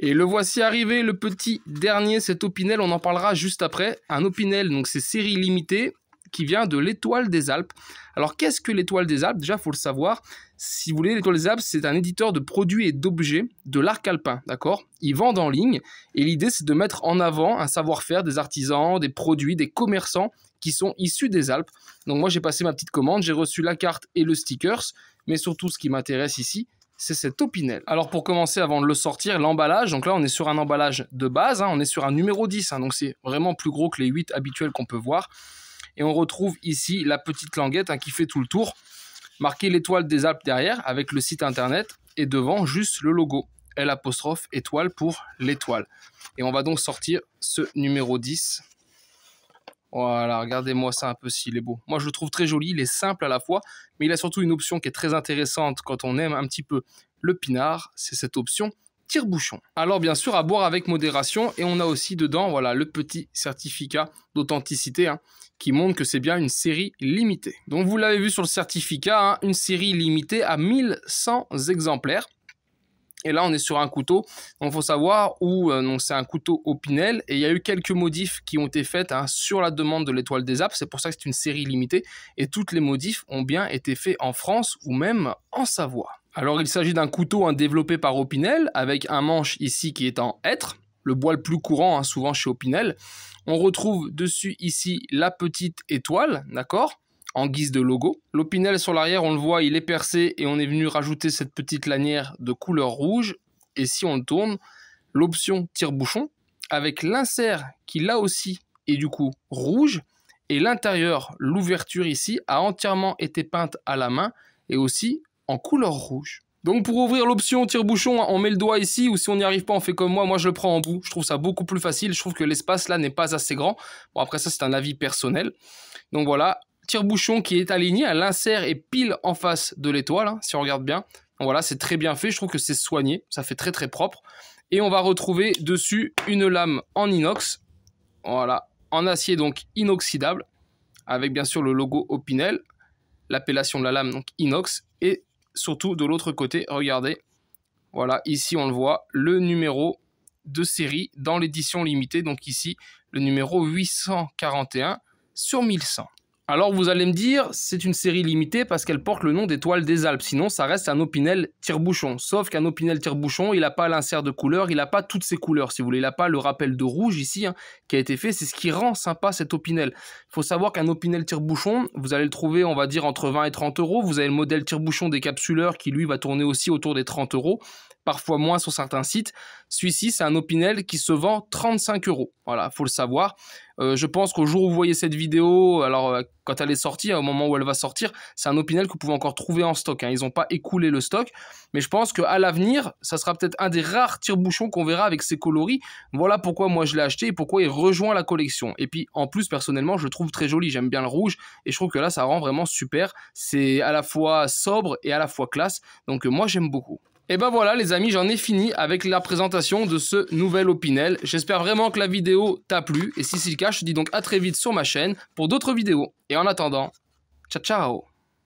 Et le voici arrivé, le petit dernier, cet Opinel, on en parlera juste après. Un Opinel, donc c'est série limitée, qui vient de l'Étoile des Alpes. Alors qu'est-ce que l'Étoile des Alpes Déjà, il faut le savoir. Si vous voulez, l'Étoile des Alpes, c'est un éditeur de produits et d'objets de l'arc alpin, d'accord Ils vendent en ligne et l'idée, c'est de mettre en avant un savoir-faire des artisans, des produits, des commerçants qui sont issus des Alpes. Donc moi, j'ai passé ma petite commande, j'ai reçu la carte et le stickers, mais surtout, ce qui m'intéresse ici, c'est cet Opinel. Alors pour commencer, avant de le sortir, l'emballage, donc là on est sur un emballage de base, hein, on est sur un numéro 10, hein, donc c'est vraiment plus gros que les 8 habituels qu'on peut voir. Et on retrouve ici la petite languette hein, qui fait tout le tour, Marqué l'étoile des Alpes derrière avec le site internet et devant juste le logo. L'étoile pour l'étoile. Et on va donc sortir ce numéro 10 voilà, regardez-moi ça un peu s'il est beau. Moi, je le trouve très joli, il est simple à la fois, mais il a surtout une option qui est très intéressante quand on aime un petit peu le pinard, c'est cette option tire-bouchon. Alors bien sûr, à boire avec modération, et on a aussi dedans voilà, le petit certificat d'authenticité hein, qui montre que c'est bien une série limitée. Donc vous l'avez vu sur le certificat, hein, une série limitée à 1100 exemplaires. Et là, on est sur un couteau. Donc, faut savoir où euh, c'est un couteau Opinel. Et il y a eu quelques modifs qui ont été faites hein, sur la demande de l'étoile des apes, C'est pour ça que c'est une série limitée. Et toutes les modifs ont bien été faits en France ou même en Savoie. Alors, il s'agit d'un couteau hein, développé par Opinel avec un manche ici qui est en hêtre, le bois le plus courant hein, souvent chez Opinel. On retrouve dessus ici la petite étoile, d'accord en guise de logo. L'Opinel sur l'arrière, on le voit, il est percé et on est venu rajouter cette petite lanière de couleur rouge. Et si on tourne, l'option tire-bouchon avec l'insert qui là aussi est du coup rouge et l'intérieur, l'ouverture ici, a entièrement été peinte à la main et aussi en couleur rouge. Donc pour ouvrir l'option tire-bouchon, hein, on met le doigt ici, ou si on n'y arrive pas, on fait comme moi, moi je le prends en bout. Je trouve ça beaucoup plus facile, je trouve que l'espace là n'est pas assez grand. Bon après ça c'est un avis personnel. Donc voilà, tire-bouchon qui est aligné, à l'insert et pile en face de l'étoile, hein, si on regarde bien. voilà, c'est très bien fait, je trouve que c'est soigné, ça fait très très propre. Et on va retrouver dessus une lame en inox, voilà, en acier donc inoxydable, avec bien sûr le logo Opinel, l'appellation de la lame donc inox, et surtout de l'autre côté, regardez, voilà, ici on le voit, le numéro de série dans l'édition limitée, donc ici le numéro 841 sur 1100. Alors vous allez me dire, c'est une série limitée parce qu'elle porte le nom d'étoile des Alpes, sinon ça reste un Opinel tire-bouchon. Sauf qu'un Opinel tire-bouchon, il n'a pas l'insert de couleur, il n'a pas toutes ses couleurs, si vous voulez, il n'a pas le rappel de rouge ici hein, qui a été fait, c'est ce qui rend sympa cet Opinel. Il faut savoir qu'un Opinel tire-bouchon, vous allez le trouver, on va dire, entre 20 et 30 euros. Vous avez le modèle tire-bouchon des capsuleurs qui, lui, va tourner aussi autour des 30 euros parfois moins sur certains sites. Celui-ci, c'est un Opinel qui se vend 35 euros. Voilà, faut le savoir. Euh, je pense qu'au jour où vous voyez cette vidéo, alors euh, quand elle est sortie, hein, au moment où elle va sortir, c'est un Opinel que vous pouvez encore trouver en stock. Hein. Ils n'ont pas écoulé le stock, mais je pense qu'à l'avenir, ça sera peut-être un des rares tire-bouchons qu'on verra avec ces coloris. Voilà pourquoi moi je l'ai acheté et pourquoi il rejoint la collection. Et puis en plus, personnellement, je le trouve très joli. J'aime bien le rouge et je trouve que là, ça rend vraiment super. C'est à la fois sobre et à la fois classe. Donc euh, moi, j'aime beaucoup. Et ben voilà les amis, j'en ai fini avec la présentation de ce nouvel Opinel. J'espère vraiment que la vidéo t'a plu et si c'est le cas, je te dis donc à très vite sur ma chaîne pour d'autres vidéos. Et en attendant, ciao ciao